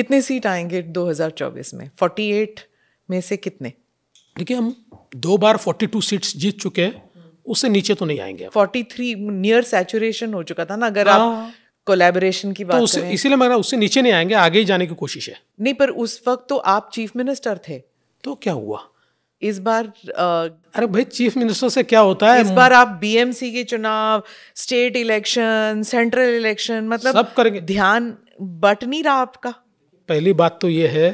कितने सीट आएंगे 2024 में 48 में से कितने देखिए हम दो बार 42 सीट्स जीत चुके हैं उससे नीचे तो नहीं आएंगे 43 नियर सैचुरेशन हो चुका था ना अगर आप कोलेबोरेशन हाँ। की तो बात तो इसीलिए मैं उससे नीचे नहीं आएंगे आगे ही जाने की कोशिश है नहीं पर उस वक्त तो आप चीफ मिनिस्टर थे तो क्या हुआ इस बार आ, अरे भाई चीफ मिनिस्टर से क्या होता है इस बार आप बीएमसी के चुनाव स्टेट इलेक्शन सेंट्रल इलेक्शन मतलब सब करेंगे ध्यान बट नहीं रहा आपका पहली बात तो ये है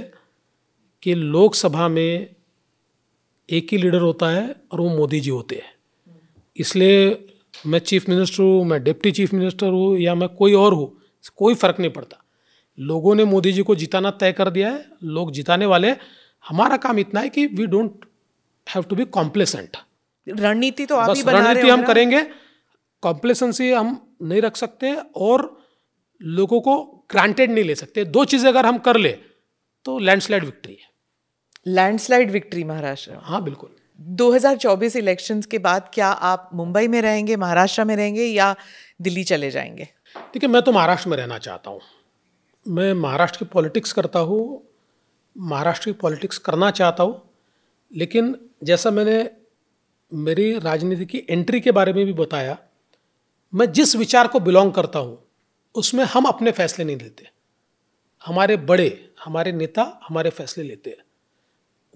कि लोकसभा में एक ही लीडर होता है और वो मोदी जी होते हैं इसलिए मैं चीफ मिनिस्टर हूँ मैं डिप्टी चीफ मिनिस्टर हूँ या मैं कोई और हूँ कोई फ़र्क नहीं पड़ता लोगों ने मोदी जी को जिताना तय कर दिया है लोग जिताने वाले हमारा काम इतना है कि we don't have to be complacent रणनीति तो आप बस रणनीति हम करेंगे कॉम्प्लेसेंसी हम नहीं रख सकते और लोगों को ग्रांटेड नहीं ले सकते दो चीज़ें अगर हम कर ले तो लैंडस्लाइड विक्ट्री है लैंडस्लाइड विक्ट्री महाराष्ट्र हाँ बिल्कुल 2024 इलेक्शंस के बाद क्या आप मुंबई में रहेंगे महाराष्ट्र में रहेंगे या दिल्ली चले जाएंगे देखिए मैं तो महाराष्ट्र में रहना चाहता हूँ मैं महाराष्ट्र की पॉलिटिक्स करता हूँ महाराष्ट्र की पॉलिटिक्स करना चाहता हूँ लेकिन जैसा मैंने मेरी राजनीति की एंट्री के बारे में भी बताया मैं जिस विचार को बिलोंग करता हूँ उसमें हम अपने फैसले नहीं लेते हमारे बड़े हमारे नेता हमारे फैसले लेते हैं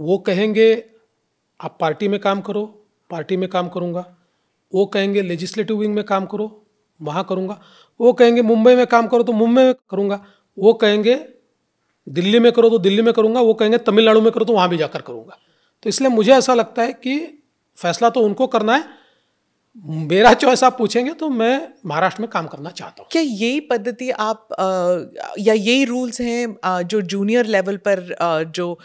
वो कहेंगे आप पार्टी में काम करो पार्टी में काम करूँगा वो कहेंगे लेजिस्लेटिव विंग में काम करो वहाँ करूँगा वो कहेंगे मुंबई में काम करो तो मुंबई में करूँगा वो कहेंगे दिल्ली में करो तो दिल्ली में करूँगा वो कहेंगे तमिलनाडु में करो तो वहाँ भी जाकर करूँगा तो इसलिए मुझे ऐसा लगता है कि फैसला तो उनको करना है मेरा चॉइस आप पूछेंगे तो मैं महाराष्ट्र में काम करना चाहता हूँ क्या यही पद्धति आप आ, या यही रूल्स हैं जो जूनियर लेवल पर आ, जो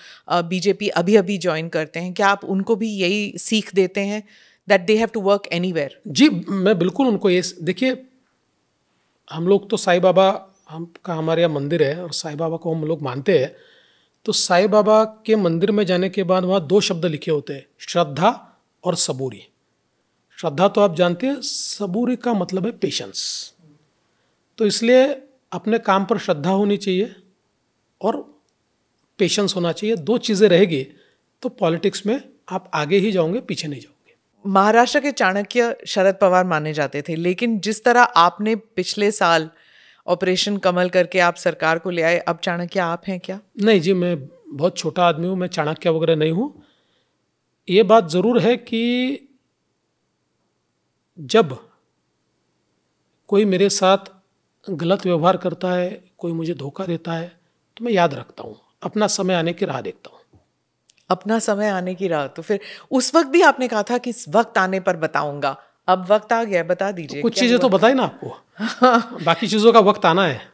बीजेपी अभी अभी ज्वाइन करते हैं क्या आप उनको भी यही सीख देते हैं that they have to work एनी जी मैं बिल्कुल उनको ये देखिए हम लोग तो साई बाबा हम का हमारे यहाँ मंदिर है और साई बाबा को हम लोग मानते हैं तो साई बाबा के मंदिर में जाने के बाद वहाँ दो शब्द लिखे होते हैं श्रद्धा और सबूरी श्रद्धा तो आप जानते हैं सबूरी का मतलब है पेशेंस तो इसलिए अपने काम पर श्रद्धा होनी चाहिए और पेशेंस होना चाहिए दो चीज़ें रहेगी तो पॉलिटिक्स में आप आगे ही जाओगे पीछे नहीं जाओगे महाराष्ट्र के चाणक्य शरद पवार माने जाते थे लेकिन जिस तरह आपने पिछले साल ऑपरेशन कमल करके आप सरकार को ले आए अब चाणक्य आप हैं क्या नहीं जी मैं बहुत छोटा आदमी हूँ मैं चाणक्य वगैरह नहीं हूँ ये बात ज़रूर है कि जब कोई मेरे साथ गलत व्यवहार करता है कोई मुझे धोखा देता है तो मैं याद रखता हूँ अपना समय आने की राह देखता हूँ अपना समय आने की राह तो फिर उस वक्त भी आपने कहा था कि इस वक्त आने पर बताऊंगा अब वक्त आ गया बता दीजिए तो कुछ चीज़ें तो बताई ना आपको बाकी चीज़ों का वक्त आना है